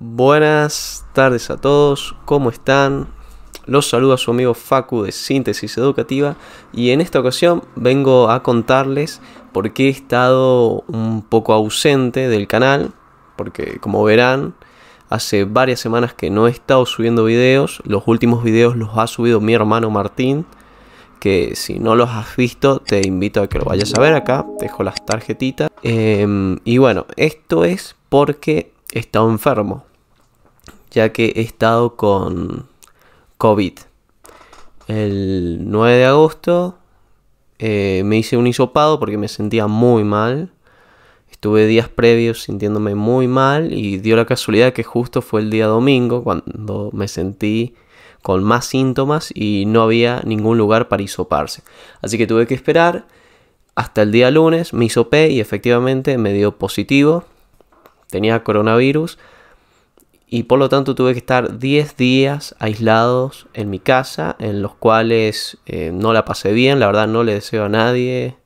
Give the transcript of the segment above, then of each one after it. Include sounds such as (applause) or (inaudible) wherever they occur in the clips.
Buenas tardes a todos, ¿cómo están? Los saluda su amigo Facu de Síntesis Educativa y en esta ocasión vengo a contarles por qué he estado un poco ausente del canal, porque como verán, hace varias semanas que no he estado subiendo videos, los últimos videos los ha subido mi hermano Martín, que si no los has visto te invito a que lo vayas a ver acá, dejo las tarjetitas. Em, y bueno, esto es porque he estado enfermo, ya que he estado con COVID. El 9 de agosto eh, me hice un hisopado porque me sentía muy mal. Estuve días previos sintiéndome muy mal y dio la casualidad que justo fue el día domingo cuando me sentí con más síntomas y no había ningún lugar para hisoparse. Así que tuve que esperar hasta el día lunes, me hisopé y efectivamente me dio positivo. Tenía coronavirus y por lo tanto tuve que estar 10 días aislados en mi casa, en los cuales eh, no la pasé bien, la verdad no le deseo a nadie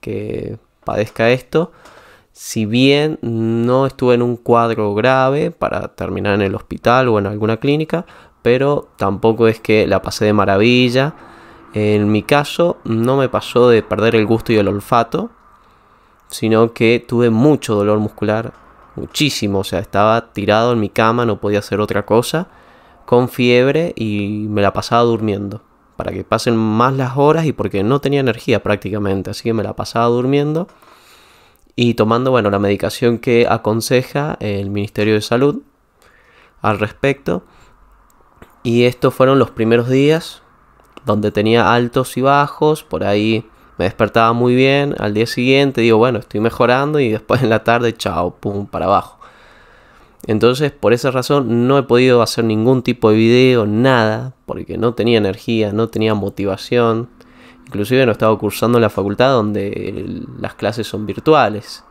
que padezca esto. Si bien no estuve en un cuadro grave para terminar en el hospital o en alguna clínica, pero tampoco es que la pasé de maravilla. En mi caso no me pasó de perder el gusto y el olfato, sino que tuve mucho dolor muscular muchísimo, o sea, estaba tirado en mi cama, no podía hacer otra cosa, con fiebre y me la pasaba durmiendo, para que pasen más las horas y porque no tenía energía prácticamente, así que me la pasaba durmiendo y tomando, bueno, la medicación que aconseja el Ministerio de Salud al respecto. Y estos fueron los primeros días donde tenía altos y bajos, por ahí me despertaba muy bien, al día siguiente digo, bueno, estoy mejorando y después (laughs) en la tarde, chao, pum, para abajo. Entonces, por esa razón, no he podido hacer ningún tipo de video, nada, porque no tenía energía, no tenía motivación. Inclusive no estaba cursando en la facultad donde las clases son virtuales.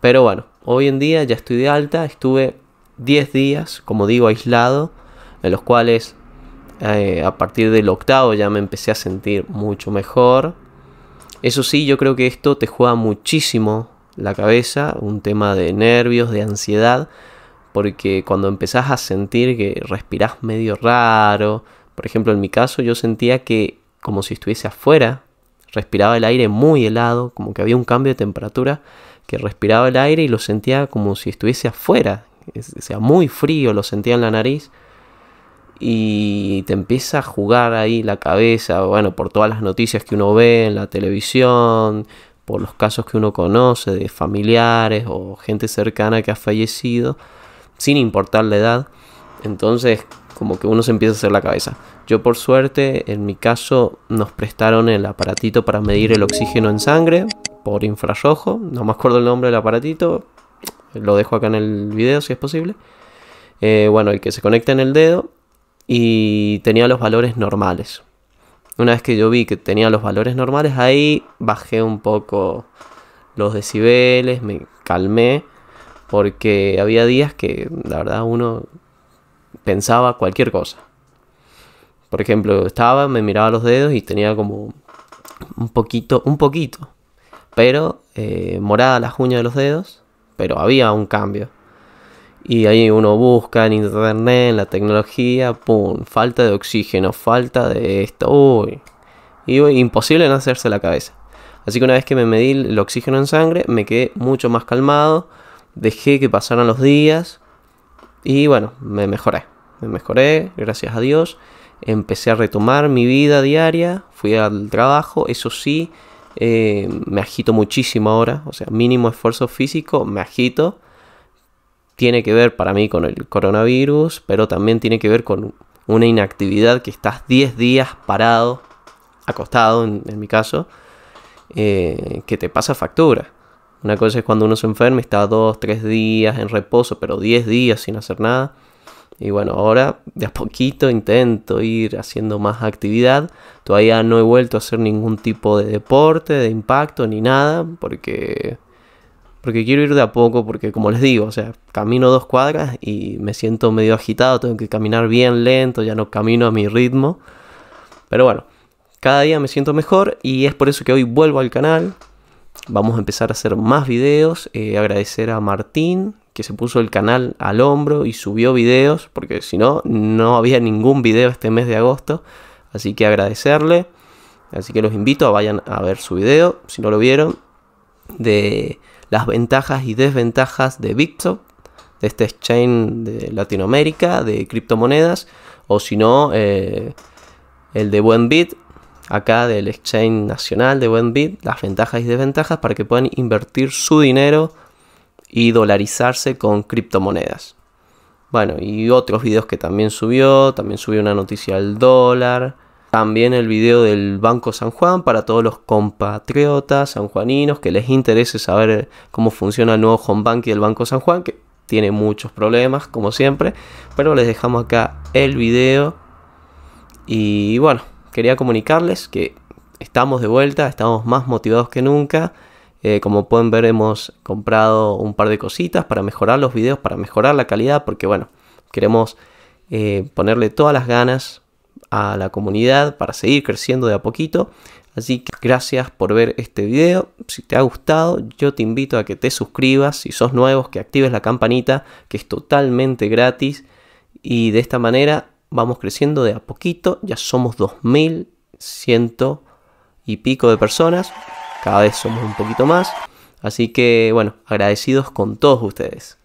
Pero bueno, hoy en día ya estoy de alta, estuve 10 días, como digo, aislado, en los cuales eh, a partir del octavo ya me empecé a sentir mucho mejor. Eso sí, yo creo que esto te juega muchísimo la cabeza, un tema de nervios, de ansiedad, porque cuando empezás a sentir que respirás medio raro, por ejemplo en mi caso yo sentía que como si estuviese afuera, respiraba el aire muy helado, como que había un cambio de temperatura, que respiraba el aire y lo sentía como si estuviese afuera, o sea, muy frío, lo sentía en la nariz y te empieza a jugar ahí la cabeza, bueno, por todas las noticias que uno ve en la televisión, por los casos que uno conoce de familiares o gente cercana que ha fallecido, sin importar la edad. Entonces, como que uno se empieza a hacer la cabeza. Yo por suerte, en mi caso, nos prestaron el aparatito para medir el oxígeno en sangre por infrarrojo. No me acuerdo el nombre del aparatito. Lo dejo acá en el video si es posible. Eh, bueno, el que se conecta en el dedo y tenía los valores normales. Una vez que yo vi que tenía los valores normales, ahí bajé un poco los decibeles, me calmé, porque había días que la verdad uno pensaba cualquier cosa. Por ejemplo, estaba, me miraba los dedos y tenía como un poquito, un poquito, pero eh, morada la uñas de los dedos, pero había un cambio. Y ahí uno busca en internet, en la tecnología, pum, falta de oxígeno, falta de esto, uy. Y imposible no hacerse la cabeza. Así que una vez que me medí el oxígeno en sangre, me quedé mucho más calmado, dejé que pasaran los días y bueno, me mejoré. Me mejoré, gracias a Dios. Empecé a retomar mi vida diaria, fui al trabajo, eso sí, eh, me agito muchísimo ahora, o sea, mínimo esfuerzo físico, me agito tiene que ver para mí con el coronavirus, pero también tiene que ver con una inactividad que estás 10 días parado, acostado en, mi caso, eh, que te pasa factura. Una cosa es cuando uno se enferma, y está 2, 3 días en reposo, pero 10 días sin hacer nada. Y bueno, ahora de a poquito intento ir haciendo más actividad. Todavía no he vuelto a hacer ningún tipo de deporte, de impacto, ni nada, porque porque quiero ir de a poco, porque como les digo, o sea, camino dos cuadras y me siento medio agitado, tengo que caminar bien lento, ya no camino a mi ritmo. Pero bueno, cada día me siento mejor y es por eso que hoy vuelvo al canal. Vamos a empezar a hacer más videos, eh, agradecer a Martín que se puso el canal al hombro y subió videos, porque si no, no había ningún video este mes de agosto. Así que agradecerle. Así que los invito a vayan a ver su video, si no lo vieron, de las ventajas y desventajas de Bitso, de este exchange de Latinoamérica, de criptomonedas, o si no, eh, el de BuenBit, acá del exchange nacional de BuenBit, las ventajas y desventajas para que puedan invertir su dinero y dolarizarse con criptomonedas. Bueno, y otros videos que también subió, también subió una noticia del dólar, también el video del Banco San Juan para todos los compatriotas sanjuaninos que les interese saber eh, cómo funciona el nuevo home y del Banco San Juan, que tiene muchos problemas como siempre, pero les dejamos acá el video. Y bueno, quería comunicarles que estamos de vuelta, estamos más motivados que nunca. Eh, como pueden ver, hemos comprado un par de cositas para mejorar los videos, para mejorar la calidad, porque bueno, queremos eh, ponerle todas las ganas a la comunidad para seguir creciendo de a poquito. Así que gracias por ver este video. Si te ha gustado, yo te invito a que te suscribas. Si sos nuevos que actives la campanita, que es totalmente gratis. Y de esta manera vamos creciendo de a poquito. Ya somos 2.100 y pico de personas. Cada vez somos un poquito más. Así que, bueno, agradecidos con todos ustedes.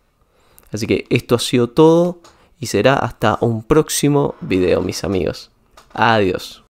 Así que esto ha sido todo y será hasta un próximo video mis amigos. Adiós.